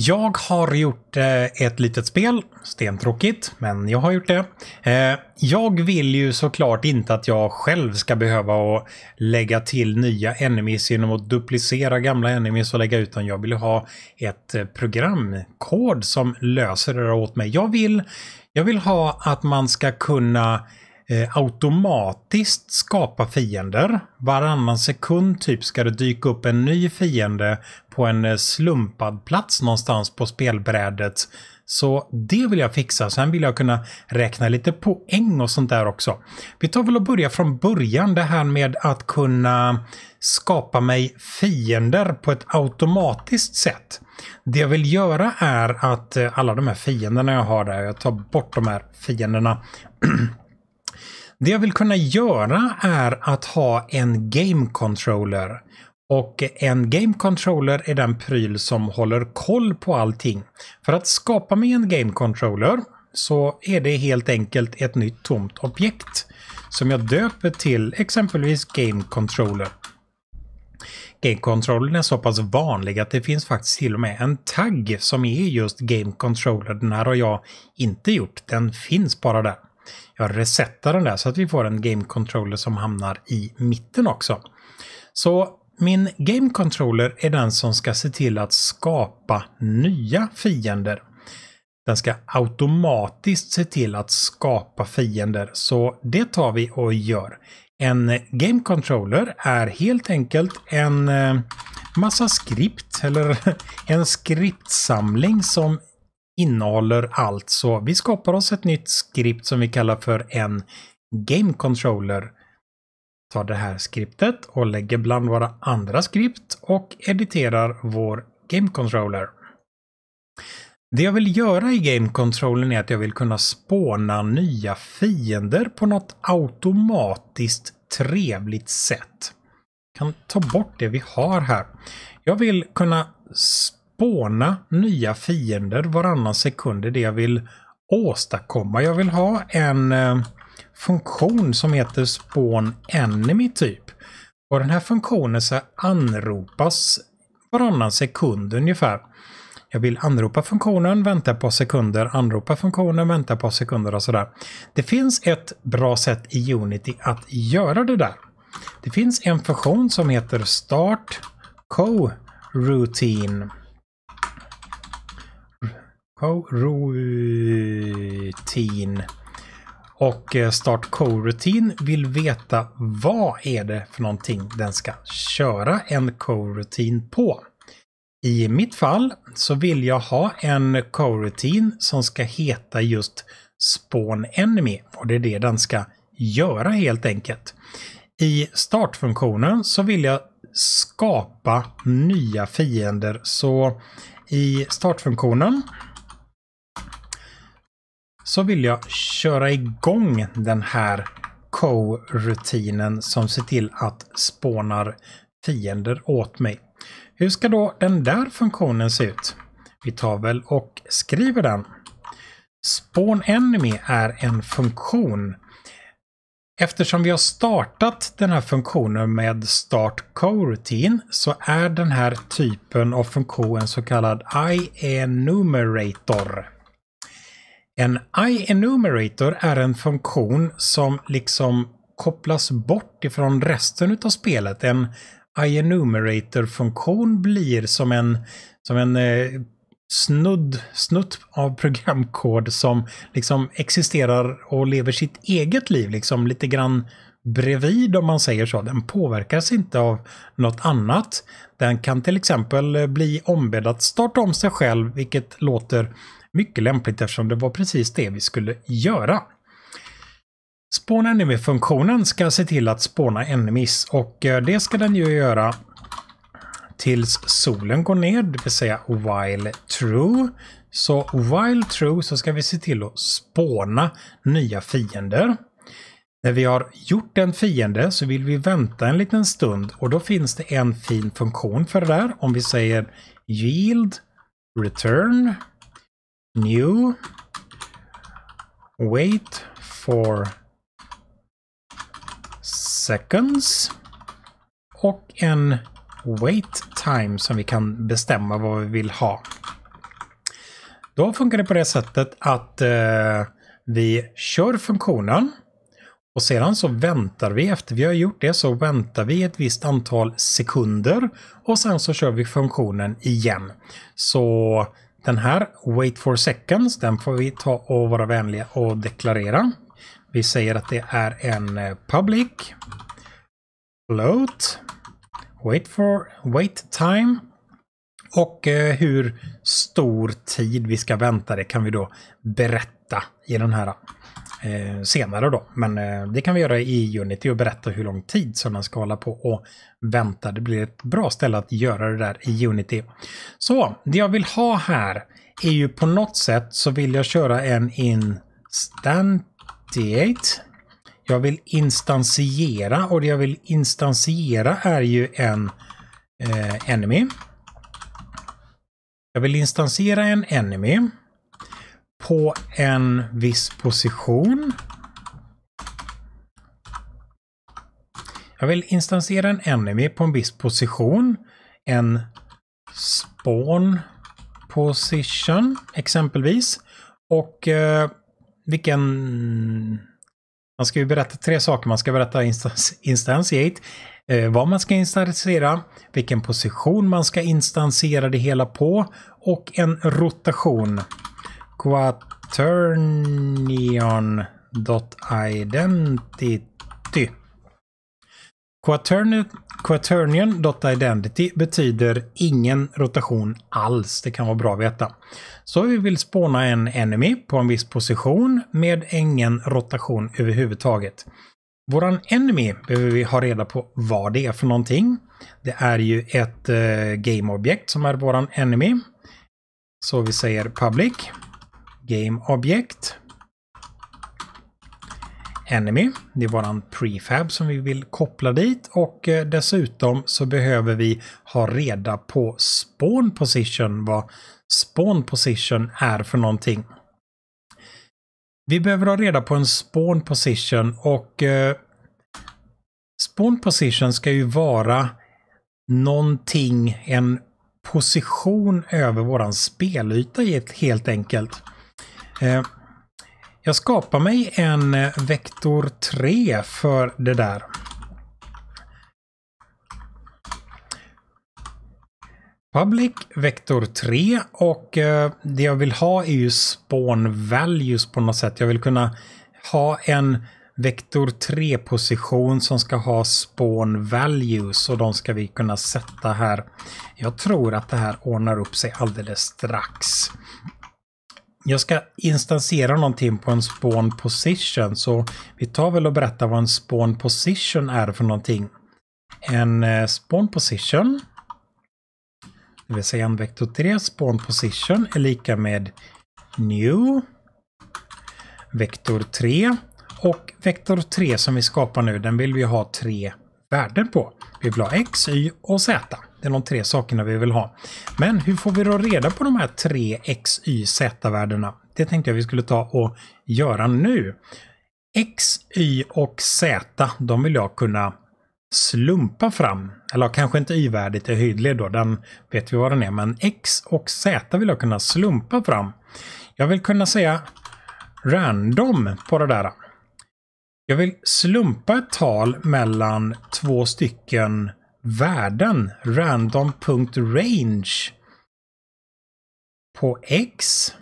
Jag har gjort eh, ett litet spel, stentråkigt, men jag har gjort det. Eh, jag vill ju såklart inte att jag själv ska behöva lägga till nya enemies genom att duplicera gamla enemies och lägga ut dem. Jag vill ha ett eh, programkod som löser det åt mig. Jag vill, jag vill ha att man ska kunna Eh, automatiskt skapa fiender. Varannan sekund typ ska det dyka upp en ny fiende på en eh, slumpad plats någonstans på spelbrädet. Så det vill jag fixa. Sen vill jag kunna räkna lite poäng och sånt där också. Vi tar väl och börjar från början. Det här med att kunna skapa mig fiender på ett automatiskt sätt. Det jag vill göra är att eh, alla de här fienderna jag har där, jag tar bort de här fienderna Det jag vill kunna göra är att ha en game controller. Och en game controller är den pryl som håller koll på allting. För att skapa mig en game controller så är det helt enkelt ett nytt tomt objekt som jag döper till exempelvis game controller. Game Controller är så pass vanlig att det finns faktiskt till och med en tagg som är just Game Controller. Den här har jag inte gjort, den finns bara där jag resetar den där så att vi får en game controller som hamnar i mitten också. Så min game controller är den som ska se till att skapa nya fiender. Den ska automatiskt se till att skapa fiender, så det tar vi och gör. En game controller är helt enkelt en eh, massa skript eller en skriptsamling som innehåller alltså, vi skapar oss ett nytt skript som vi kallar för en Game Controller. Tar det här skriptet och lägger bland våra andra skript och editerar vår Game Controller. Det jag vill göra i Game Controllern är att jag vill kunna spåna nya fiender på något automatiskt trevligt sätt. Jag kan ta bort det vi har här. Jag vill kunna spåna nya fiender varannan sekund Det är det jag vill åstadkomma. Jag vill ha en eh, funktion som heter spawn enemy typ. Och den här funktionen så anropas varannan sekund ungefär. Jag vill anropa funktionen, vänta på sekunder, anropa funktionen, vänta på sekunder och sådär. Det finns ett bra sätt i Unity att göra det där. Det finns en funktion som heter start co routine co Och eh, Start co vill veta vad är det för någonting den ska köra en co på. I mitt fall så vill jag ha en co som ska heta just Spawn Enemy och det är det den ska göra helt enkelt. I startfunktionen så vill jag skapa nya fiender så i startfunktionen så vill jag köra igång den här co-rutinen som ser till att spånar fiender åt mig. Hur ska då den där funktionen se ut? Vi tar väl och skriver den. Spawn Enemy är en funktion. Eftersom vi har startat den här funktionen med Start Co-Routine så är den här typen av funktion så kallad I-enumerator. En I-enumerator är en funktion som liksom kopplas bort ifrån resten av spelet. En I-enumerator-funktion blir som en, som en eh, snudd, snutt av programkod som liksom existerar och lever sitt eget liv, liksom lite grann bredvid om man säger så. Den påverkas inte av något annat. Den kan till exempel bli ombedd att starta om sig själv, vilket låter mycket lämpligt eftersom det var precis det vi skulle göra. Spawn Enemy-funktionen ska se till att spåna enemies och eh, det ska den ju göra tills solen går ner, det vill säga while true. Så while true så ska vi se till att spåna nya fiender. När vi har gjort en fiende så vill vi vänta en liten stund och då finns det en fin funktion för det där. Om vi säger yield return new wait for seconds och en wait time som vi kan bestämma vad vi vill ha. Då funkar det på det sättet att eh, vi kör funktionen och sedan så väntar vi efter vi har gjort det så väntar vi ett visst antal sekunder och sen så kör vi funktionen igen. Så den här, Wait for seconds, den får vi ta och vara vänliga och deklarera. Vi säger att det är en eh, public float, wait for, wait time och eh, hur stor tid vi ska vänta det kan vi då berätta i den här eh, senare då. Men eh, det kan vi göra i Unity och berätta hur lång tid som den ska hålla på och vänta. Det blir ett bra ställe att göra det där i Unity. Så det jag vill ha här är ju på något sätt så vill jag köra en instantiate. Jag vill instansiera och det jag vill instansiera är ju en eh, enemy. Jag vill instansiera en enemy på en viss position. Jag vill instansera en enemy på en viss position. En spawn position exempelvis. Och eh, vilken... Man ska ju berätta tre saker. Man ska berätta instans, instantiate, eh, vad man ska instansera, vilken position man ska instansera det hela på och en rotation quaternion.identity. Quaternion.identity betyder ingen rotation alls. Det kan vara bra att veta. Så vi vill spåna en enemy på en viss position med ingen rotation överhuvudtaget. Våran enemy behöver vi ha reda på vad det är för någonting. Det är ju ett eh, objekt som är våran enemy. Så vi säger public. Game Object Enemy, det är våran prefab som vi vill koppla dit och eh, dessutom så behöver vi ha reda på spawn position, vad spawn position är för någonting. Vi behöver ha reda på en spawn position och eh, spawn position ska ju vara någonting, en position över våran spelyta helt enkelt. Eh, jag skapar mig en eh, vektor 3 för det där. Public vektor 3 och eh, det jag vill ha är ju spawn values på något sätt. Jag vill kunna ha en vektor 3 position som ska ha spawn values och de ska vi kunna sätta här. Jag tror att det här ordnar upp sig alldeles strax jag ska instansera någonting på en spawn position. Så vi tar väl och berättar vad en spawn position är för någonting. En eh, spawn position, det vill säga en vektor 3 spawn position är lika med new vektor 3 och vektor 3 som vi skapar nu den vill vi ha tre värden på. Vi vill ha x, y och z. Det är de tre sakerna vi vill ha. Men hur får vi då reda på de här tre x, y, z-värdena? Det tänkte jag vi skulle ta och göra nu. X, Y och Z, de vill jag kunna slumpa fram. Eller kanske inte Y-värdet i höjdled då, den vet vi vad den är. Men X och Z vill jag kunna slumpa fram. Jag vill kunna säga random på det där. Jag vill slumpa ett tal mellan två stycken värden random.range på X.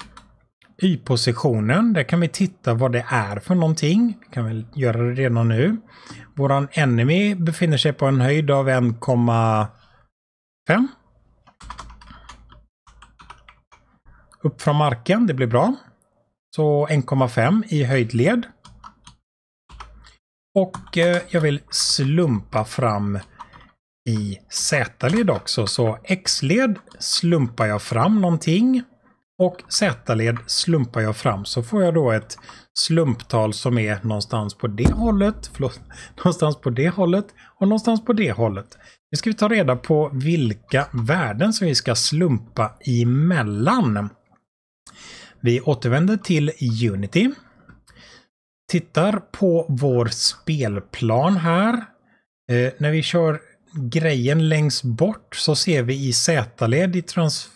Y-positionen, där kan vi titta vad det är för någonting. Vi kan väl göra det redan nu. Våran enemy befinner sig på en höjd av 1,5. Upp från marken, det blir bra. Så 1,5 i höjdled. Och eh, jag vill slumpa fram i Z-led också. Så X-led slumpar jag fram någonting och Z-led slumpar jag fram så får jag då ett slumptal som är någonstans på det hållet, förlåt, någonstans på det hållet och någonstans på det hållet. Nu ska vi ta reda på vilka värden som vi ska slumpa emellan. Vi återvänder till Unity. Tittar på vår spelplan här. Eh, när vi kör grejen längst bort så ser vi i Z-led i trans,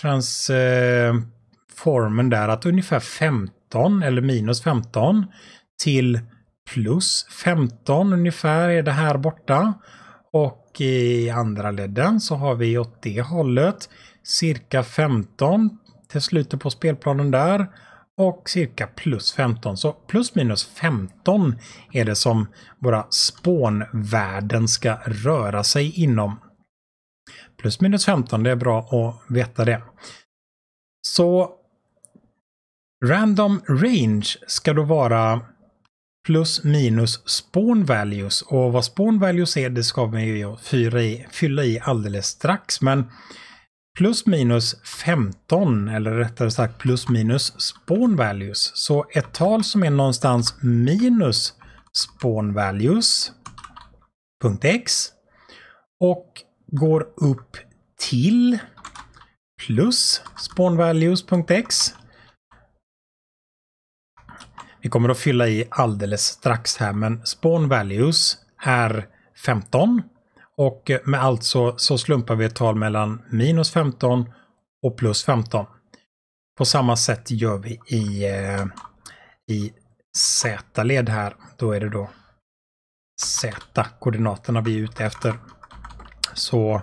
transformen eh, där att ungefär 15 eller minus 15 till plus 15 ungefär är det här borta. Och i andra ledden så har vi åt det hållet cirka 15 till slutet på spelplanen där och cirka plus 15. Så plus minus 15 är det som våra spånvärden ska röra sig inom. Plus minus 15, det är bra att veta det. Så random range ska då vara plus minus spawn values och vad spawn values är det ska vi ju fylla i, alldeles strax men plus minus 15, eller rättare sagt plus minus spawn values. Så ett tal som är någonstans minus spawn values .x och går upp till plus spawn values.x. Vi kommer att fylla i alldeles strax här, men spawn values är 15 och eh, med allt så, så slumpar vi ett tal mellan minus 15 och plus 15. På samma sätt gör vi i, eh, i Z-led här. Då är det då Z, koordinaterna vi är ute efter. Så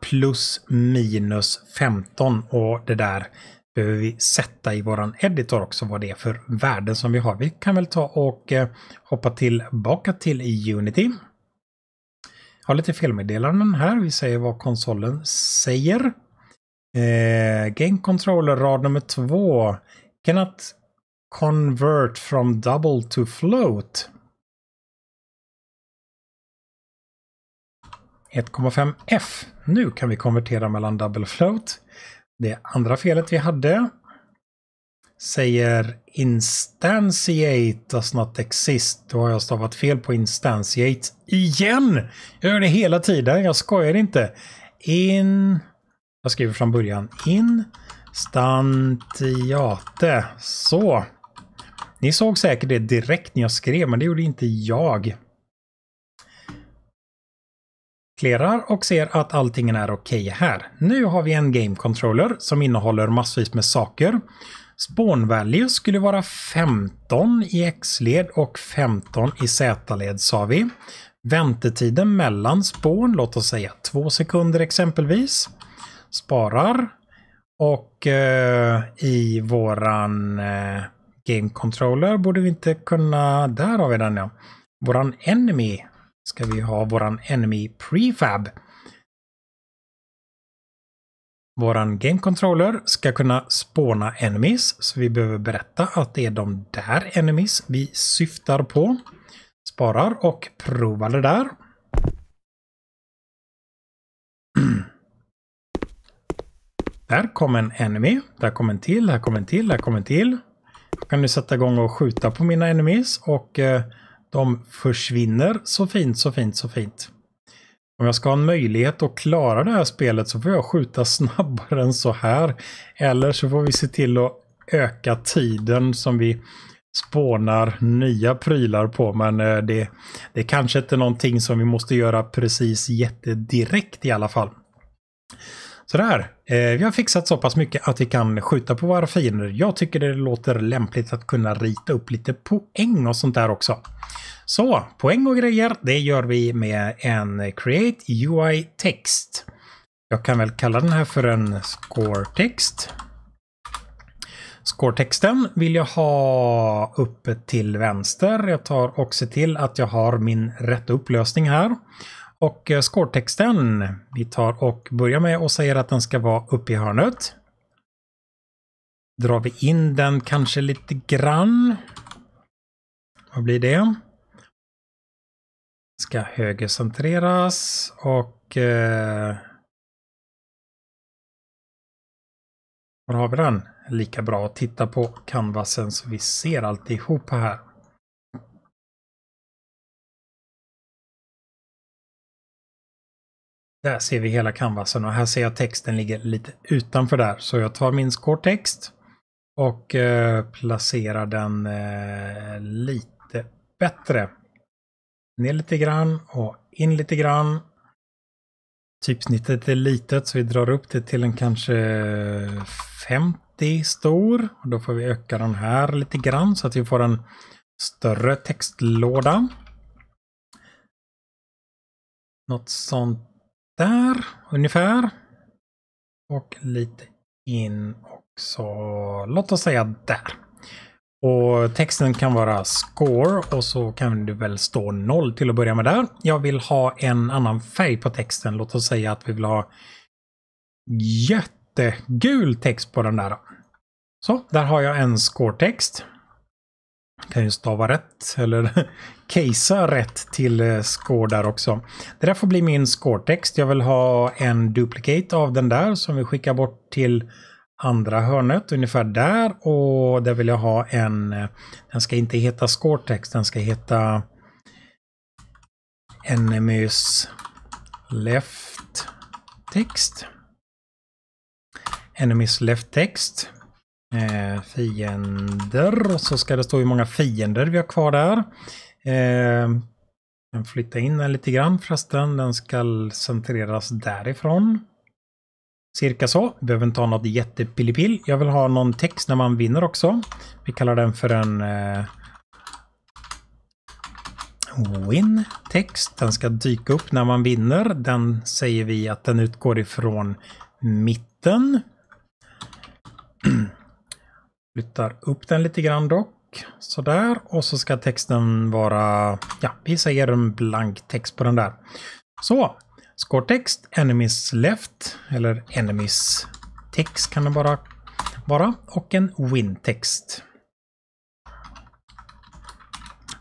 plus minus 15 och det där behöver vi sätta i våran editor också vad det är för värden som vi har. Vi kan väl ta och eh, hoppa tillbaka till Unity har lite felmeddelanden här. Vi säger vad konsolen säger. Eh, game controller rad nummer två. Cannot convert from double to float. 1,5F. Nu kan vi konvertera mellan double float. Det andra felet vi hade säger instantiate does not exist. Då har jag stavat fel på instantiate igen. Jag gör det hela tiden, jag skojar inte. In... Jag skriver från början. Instantiate. Så. Ni såg säkert det direkt när jag skrev, men det gjorde inte jag. Klerar och ser att allting är okej okay här. Nu har vi en game controller som innehåller massvis med saker Spawn value skulle vara 15 i X-led och 15 i Z-led sa vi. Väntetiden mellan spån, låt oss säga två sekunder exempelvis. Sparar. Och eh, i våran eh, Game Controller borde vi inte kunna... Där har vi den ja. Våran Enemy ska vi ha våran Enemy Prefab. Våran Game Controller ska kunna spåna enemies, så vi behöver berätta att det är de där enemies vi syftar på. Sparar och provar det där. Där kom en enemy, där kom en till, här kom en till, här kom en till. Jag kan nu sätta igång och skjuta på mina enemies och eh, de försvinner så fint, så fint, så fint om jag ska ha en möjlighet att klara det här spelet så får jag skjuta snabbare än så här. Eller så får vi se till att öka tiden som vi spånar nya prylar på. Men eh, det, det är kanske inte någonting som vi måste göra precis jättedirekt i alla fall. Sådär, eh, vi har fixat så pass mycket att vi kan skjuta på våra fiender. Jag tycker det låter lämpligt att kunna rita upp lite poäng och sånt där också. Så, poäng och grejer, det gör vi med en Create UI Text. Jag kan väl kalla den här för en score text. Score-texten vill jag ha uppe till vänster. Jag tar och ser till att jag har min rätta upplösning här. Och eh, score-texten, vi tar och börjar med och säger att den ska vara uppe i hörnet. Drar vi in den kanske lite grann. Vad blir det? ska högercentreras och... Eh, var har vi den? Lika bra att titta på canvasen så vi ser alltihopa här. Där ser vi hela canvasen och här ser jag texten ligger lite utanför där. Så jag tar min score-text och eh, placerar den eh, lite bättre ner lite grann och in lite grann. Typsnittet är litet så vi drar upp det till en kanske 50 stor. Och då får vi öka den här lite grann så att vi får en större textlåda. Något sånt där ungefär. Och lite in också. låt oss säga där. Och texten kan vara score och så kan det väl stå noll till att börja med där. Jag vill ha en annan färg på texten. Låt oss säga att vi vill ha jättegul text på den där. Så, där har jag en score-text. Kan ju stava rätt, eller casea rätt till eh, score där också. Det där får bli min score-text. Jag vill ha en duplicate av den där som vi skickar bort till andra hörnet, ungefär där. Och där vill jag ha en, den ska inte heta Scoretext, den ska heta Enemies Left Text. Enemies Left Text. Eh, fiender, och så ska det stå hur många fiender vi har kvar där. Eh, flytta in den lite grann förresten, den ska centreras därifrån. Cirka så. Vi behöver inte ha något jättepillipill. Jag vill ha någon text när man vinner också. Vi kallar den för en eh, win-text. Den ska dyka upp när man vinner. Den säger vi att den utgår ifrån mitten. Flyttar upp den lite grann dock. Sådär. Och så ska texten vara, ja, vi säger en blank text på den där. Så, Scoretext, enemies left, eller enemies text kan det bara vara, och en wintext.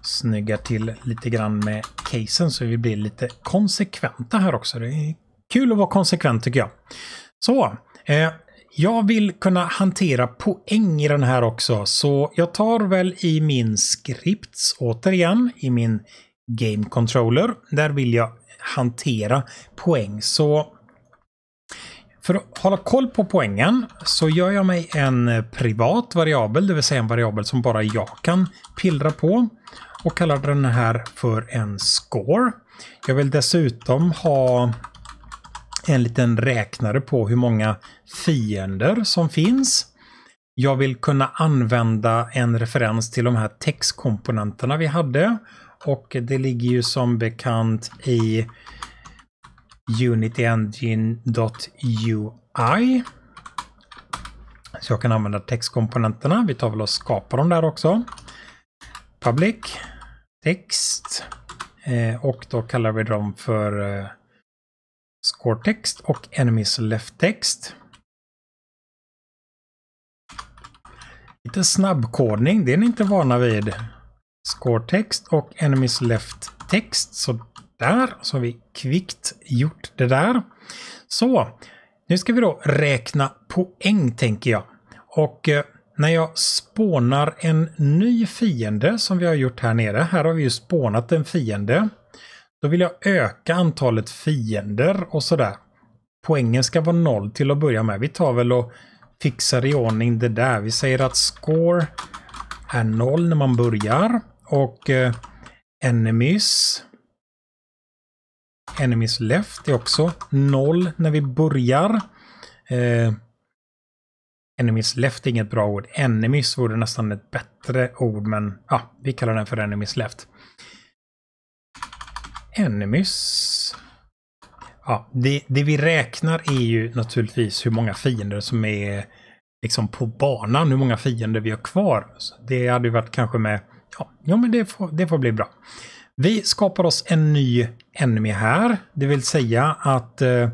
Snyggar till lite grann med casen så vi blir lite konsekventa här också. Det är kul att vara konsekvent tycker jag. Så, eh, jag vill kunna hantera poäng i den här också, så jag tar väl i min scripts återigen, i min Game Controller. Där vill jag hantera poäng. Så för att hålla koll på poängen så gör jag mig en privat variabel, det vill säga en variabel som bara jag kan pillra på och kallar den här för en score. Jag vill dessutom ha en liten räknare på hur många fiender som finns. Jag vill kunna använda en referens till de här textkomponenterna vi hade och det ligger ju som bekant i unityengine.ui. Så jag kan använda textkomponenterna. Vi tar väl och skapar dem där också. Public, text eh, och då kallar vi dem för eh, score text och enemies left text. Lite snabbkodning, det är ni inte vana vid. Score-text och Enemies Left-text. Så där. Så har vi kvickt gjort det där. Så, nu ska vi då räkna poäng tänker jag. Och eh, när jag spånar en ny fiende som vi har gjort här nere. Här har vi ju spånat en fiende. Då vill jag öka antalet fiender och sådär. Poängen ska vara noll till att börja med. Vi tar väl och fixar i ordning det där. Vi säger att score är noll när man börjar. Och eh, enemies. Enemies left är också noll när vi börjar. Eh, enemies left är inget bra ord. Enemies vore nästan ett bättre ord, men ja, ah, vi kallar den för enemies left. Enemies. Ja, det, det, vi räknar är ju naturligtvis hur många fiender som är liksom på banan, hur många fiender vi har kvar. Så det hade ju varit kanske med ja, jo, men det får, det får bli bra. Vi skapar oss en ny enemy här, det vill säga att eh,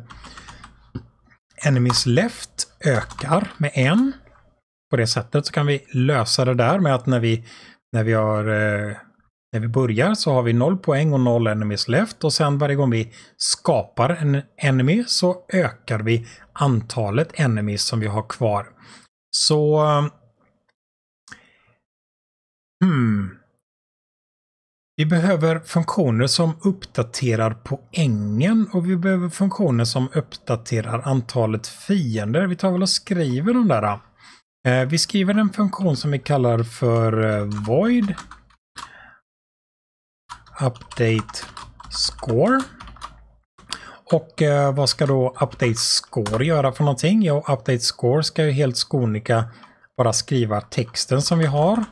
enemies left ökar med en. På det sättet så kan vi lösa det där med att när vi, när vi, har, eh, när vi börjar så har vi noll poäng och noll enemies left och sen varje gång vi skapar en enemy så ökar vi antalet enemies som vi har kvar. Så eh, Hmm. Vi behöver funktioner som uppdaterar poängen och vi behöver funktioner som uppdaterar antalet fiender. Vi tar väl och skriver de där. Eh, vi skriver en funktion som vi kallar för eh, void update score. Och eh, vad ska då update score göra för någonting? Jo, update score ska ju helt skonika bara skriva texten som vi har.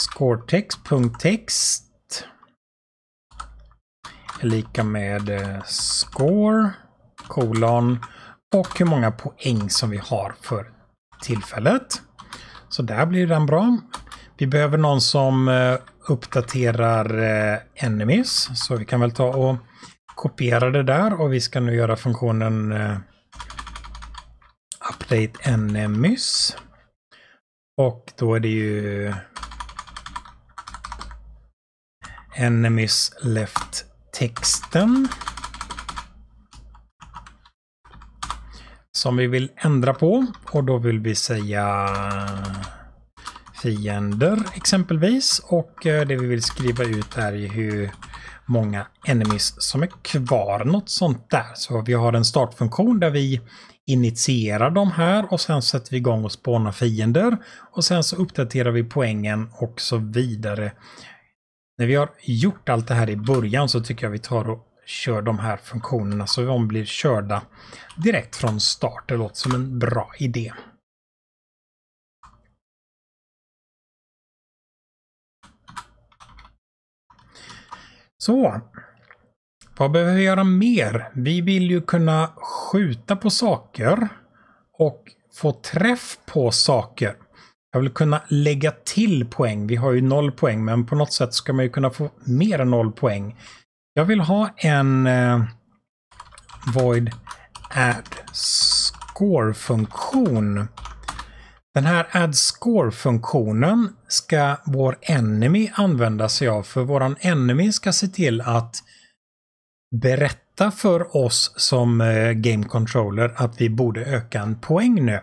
Scoretext.text är lika med eh, score, kolon och hur många poäng som vi har för tillfället. Så där blir den bra. Vi behöver någon som eh, uppdaterar eh, enemies, så vi kan väl ta och kopiera det där och vi ska nu göra funktionen update enemies. Och då är det ju enemies left-texten. Som vi vill ändra på och då vill vi säga fiender exempelvis och eh, det vi vill skriva ut är ju hur många enemies som är kvar, något sånt där. Så vi har en startfunktion där vi initierar de här och sen sätter vi igång och spånar fiender och sen så uppdaterar vi poängen och så vidare när vi har gjort allt det här i början så tycker jag vi tar och kör de här funktionerna så de blir körda direkt från start. Det låter som en bra idé. Så. Vad behöver vi göra mer? Vi vill ju kunna skjuta på saker och få träff på saker. Jag vill kunna lägga till poäng. Vi har ju noll poäng, men på något sätt ska man ju kunna få mer än noll poäng. Jag vill ha en eh, void add score-funktion. Den här add score-funktionen ska vår enemy använda sig av, för våran enemy ska se till att berätta för oss som eh, game controller att vi borde öka en poäng nu.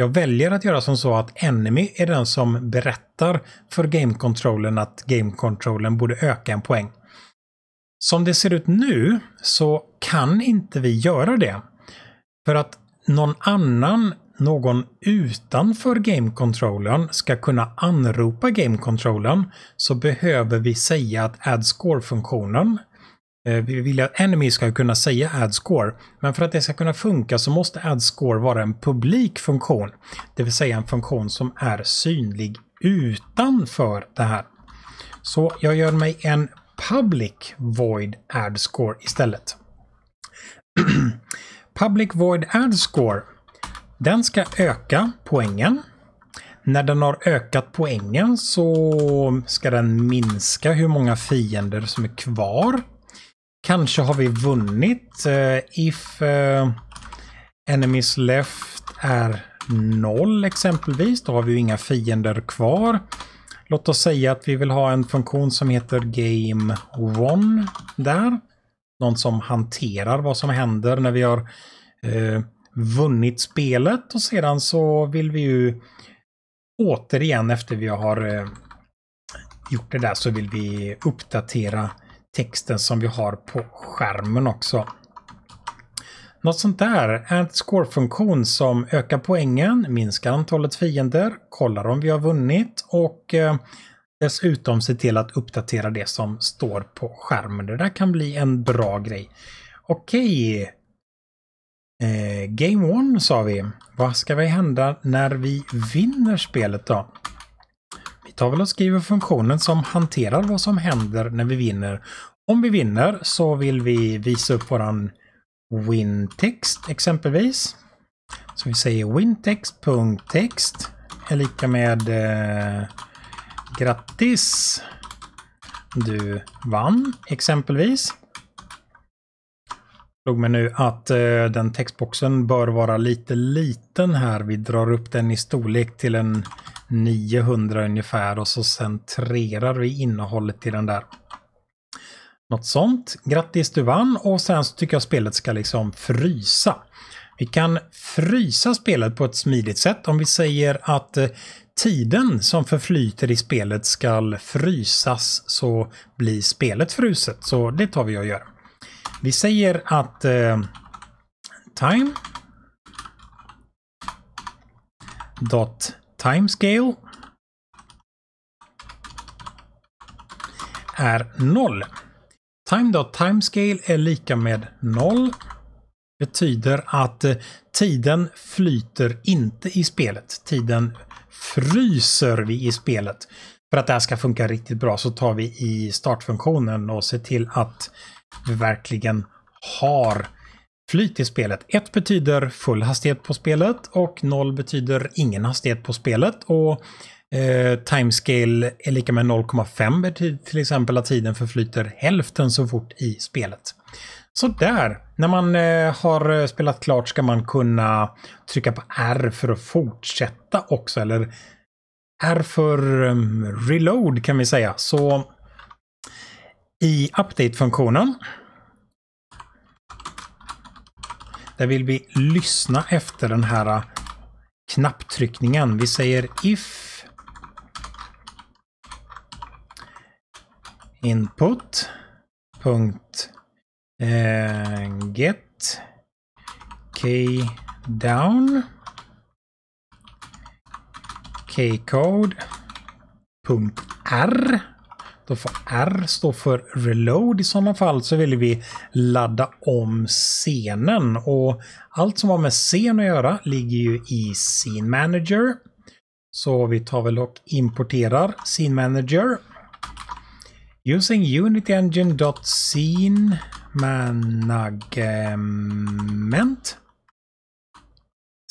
Jag väljer att göra som så att Enemy är den som berättar för gamekontrollen att gamekontrollen borde öka en poäng. Som det ser ut nu så kan inte vi göra det. För att någon annan, någon utanför gamekontrollen ska kunna anropa gamekontrollen så behöver vi säga att add score-funktionen Eh, vi vill att Enemy ska kunna säga AdScore, men för att det ska kunna funka så måste AdScore vara en publik funktion, det vill säga en funktion som är synlig utanför det här. Så jag gör mig en Public Void AdScore istället. public Void AdScore, den ska öka poängen. När den har ökat poängen så ska den minska hur många fiender som är kvar Kanske har vi vunnit. Uh, if uh, enemies left är noll exempelvis, då har vi ju inga fiender kvar. Låt oss säga att vi vill ha en funktion som heter Game One där. Någon som hanterar vad som händer när vi har uh, vunnit spelet och sedan så vill vi ju återigen efter vi har gjort det där så vill vi uppdatera texten som vi har på skärmen också. Något sånt där. Add score funktion som ökar poängen, minskar antalet fiender, kollar om vi har vunnit och eh, dessutom se till att uppdatera det som står på skärmen. Det där kan bli en bra grej. Okej. Eh, game one sa vi. Vad ska vi hända när vi vinner spelet då? tar väl och skriver funktionen som hanterar vad som händer när vi vinner. Om vi vinner så vill vi visa upp våran Wintext exempelvis. Så vi säger wintext.text är lika med eh, grattis du vann exempelvis. Slog mig nu att eh, den textboxen bör vara lite liten här. Vi drar upp den i storlek till en 900 ungefär och så centrerar vi innehållet i den där. Något sånt. Grattis du vann och sen så tycker jag spelet ska liksom frysa. Vi kan frysa spelet på ett smidigt sätt om vi säger att eh, tiden som förflyter i spelet ska frysas så blir spelet fruset. Så det tar vi och gör. Vi säger att eh, time dot timescale är 0. Time.timescale är lika med 0. Betyder att eh, tiden flyter inte i spelet. Tiden fryser vi i spelet. För att det här ska funka riktigt bra så tar vi i startfunktionen och ser till att vi verkligen har flyt i spelet. 1 betyder full hastighet på spelet och 0 betyder ingen hastighet på spelet. Och eh, timescale är lika med 0,5 betyder till exempel att tiden förflyter hälften så fort i spelet. Så där, när man eh, har eh, spelat klart ska man kunna trycka på R för att fortsätta också, eller R för um, reload kan vi säga. Så i update-funktionen Där vill vi lyssna efter den här äh, knapptryckningen. Vi säger if input.get... punkt eh, get key down keycode.r då får R stå för reload. I sådana fall så vill vi ladda om scenen. Och allt som har med scen att göra ligger ju i Scene Manager. Så vi tar väl och importerar Scene Manager. Using Unity Engine.scene management.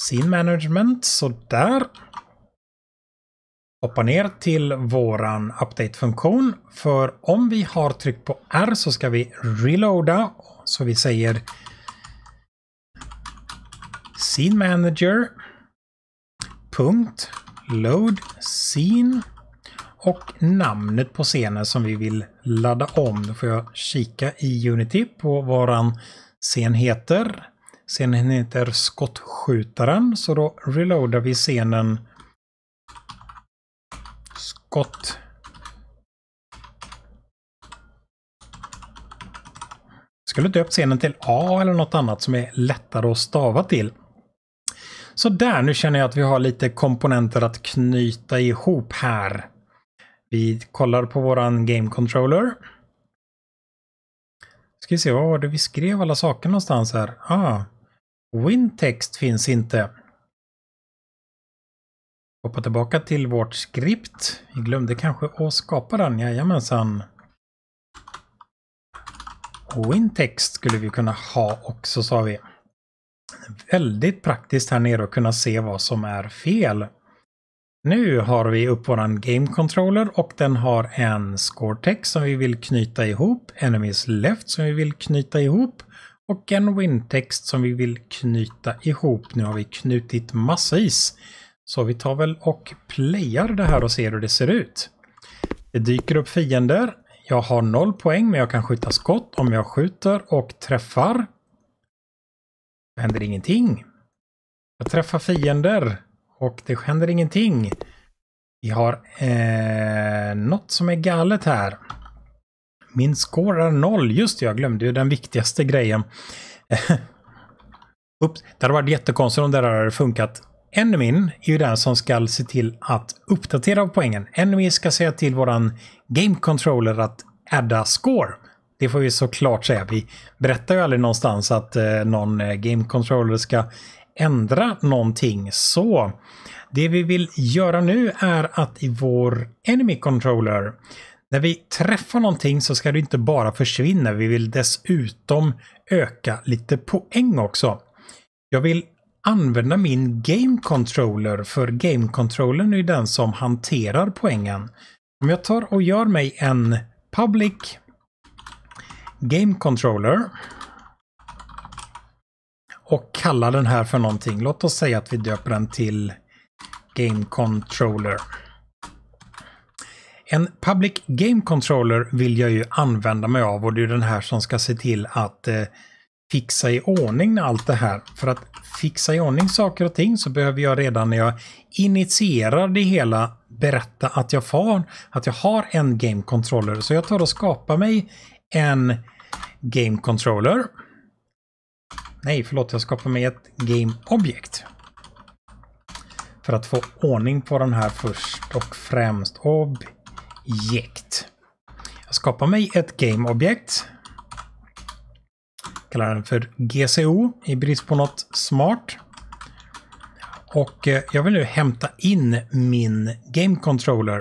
Scene management, sådär hoppa ner till våran update-funktion. För om vi har tryckt på R så ska vi reloada. Så vi säger scene manager punkt load scene och namnet på scenen som vi vill ladda om. Då får jag kika i Unity på vad våran scen heter. Scenen heter skottskjutaren så då reloadar vi scenen bakåt. Jag skulle döpt scenen till A eller något annat som är lättare att stava till. Så där, nu känner jag att vi har lite komponenter att knyta ihop här. Vi kollar på våran Game Controller. Ska vi se, vad var det vi skrev alla saker någonstans här? Ah, WinText finns inte hoppa tillbaka till vårt skript. Vi glömde kanske att skapa den, jajamensan. Och text skulle vi kunna ha också sa vi. Väldigt praktiskt här nere att kunna se vad som är fel. Nu har vi upp våran Game Controller och den har en Scoretext som vi vill knyta ihop, Enemies Left som vi vill knyta ihop och en Win-text som vi vill knyta ihop. Nu har vi knutit massvis. Så vi tar väl och playar det här och ser hur det ser ut. Det dyker upp fiender. Jag har noll poäng men jag kan skjuta skott om jag skjuter och träffar. Det händer ingenting. Jag träffar fiender och det händer ingenting. Vi har eh, något som är galet här. Min score är noll. Just det, jag glömde ju den viktigaste grejen. Ups, det hade varit jättekonstigt om det där hade funkat Enemyn är ju den som ska se till att uppdatera poängen. Enemy ska säga till våran Game Controller att adda score. Det får vi såklart säga. Vi berättar ju aldrig någonstans att eh, någon eh, Game Controller ska ändra någonting. Så det vi vill göra nu är att i vår Enemy Controller när vi träffar någonting så ska det inte bara försvinna. Vi vill dessutom öka lite poäng också. Jag vill använda min game controller för game controllern är den som hanterar poängen. Om jag tar och gör mig en public game controller och kallar den här för någonting. Låt oss säga att vi döper den till game controller. En public game controller vill jag ju använda mig av och det är den här som ska se till att eh, fixa i ordning allt det här. För att fixa i ordning saker och ting så behöver jag redan när jag initierar det hela berätta att jag, får, att jag har en game controller. Så jag tar och skapar mig en game controller. Nej, förlåt, jag skapar mig ett game objekt. För att få ordning på den här först och främst objekt. Jag skapar mig ett game objekt kallar den för GCO i brist på något smart. Och eh, jag vill nu hämta in min Game Controller.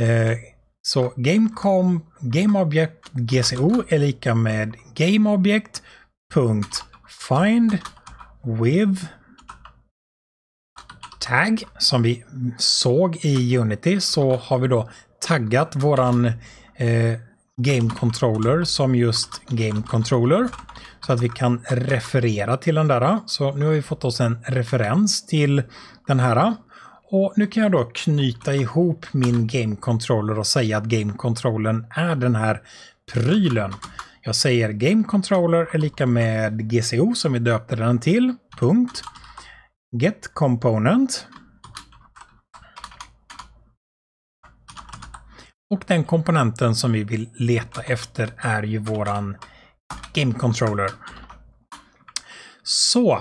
Eh, så GameCom, GameObject GCO är lika med GameObject.find with tag som vi såg i Unity så har vi då taggat våran eh, Game Controller som just Game Controller. Så att vi kan referera till den där. Så nu har vi fått oss en referens till den här. Och nu kan jag då knyta ihop min Game Controller och säga att Game Controllern är den här prylen. Jag säger Game Controller är lika med GCO som vi döpte den till. Punkt. Get Component. Och den komponenten som vi vill leta efter är ju våran Game Controller. Så.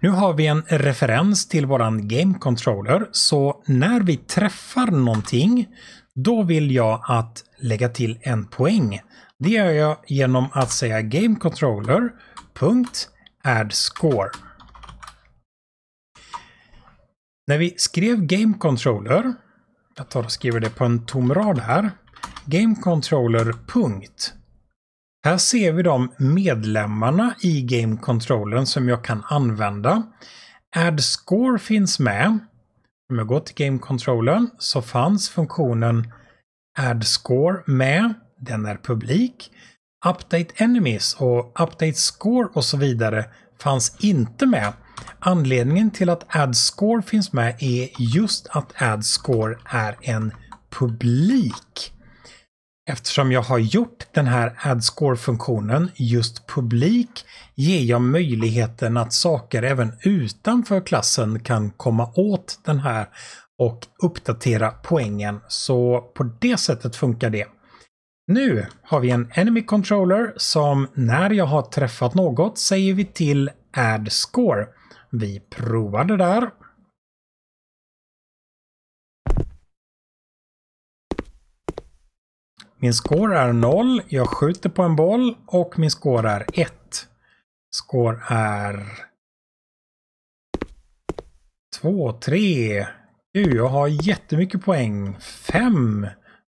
Nu har vi en referens till våran Game Controller, så när vi träffar någonting, då vill jag att lägga till en poäng. Det gör jag genom att säga Game Controller add score. När vi skrev Game Controller jag tar och skriver det på en tom rad här. Gamecontroller. Här ser vi de medlemmarna i Gamecontrollern som jag kan använda. Add Score finns med. Om jag går till Gamecontrollern så fanns funktionen Add Score med. Den är publik. Update Enemies och Update Score och så vidare fanns inte med. Anledningen till att AdScore finns med är just att AdScore är en publik. Eftersom jag har gjort den här AdScore-funktionen just publik ger jag möjligheten att saker även utanför klassen kan komma åt den här och uppdatera poängen. Så på det sättet funkar det. Nu har vi en Enemy Controller som när jag har träffat något säger vi till AdScore. Vi provar det där. Min score är 0, jag skjuter på en boll och min score är 1. Score är 2, 3. jag har jättemycket poäng. 5.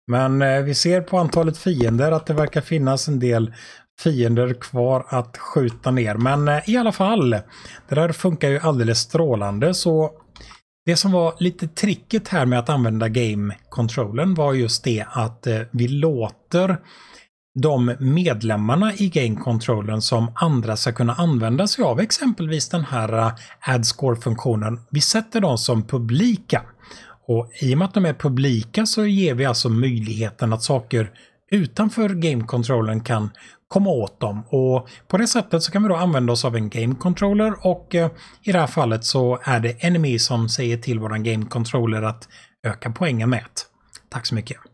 Men eh, vi ser på antalet fiender att det verkar finnas en del fiender kvar att skjuta ner. Men eh, i alla fall, det där funkar ju alldeles strålande. Så det som var lite tricket här med att använda game-controllen var just det att eh, vi låter de medlemmarna i game-controllen som andra ska kunna använda sig av, exempelvis den här eh, add score-funktionen. Vi sätter dem som publika. Och I och med att de är publika så ger vi alltså möjligheten att saker utanför game-controllern kan komma åt dem. Och På det sättet så kan vi då använda oss av en game controller och eh, i det här fallet så är det Enemy som säger till våran game controller att öka poängen med Tack så mycket.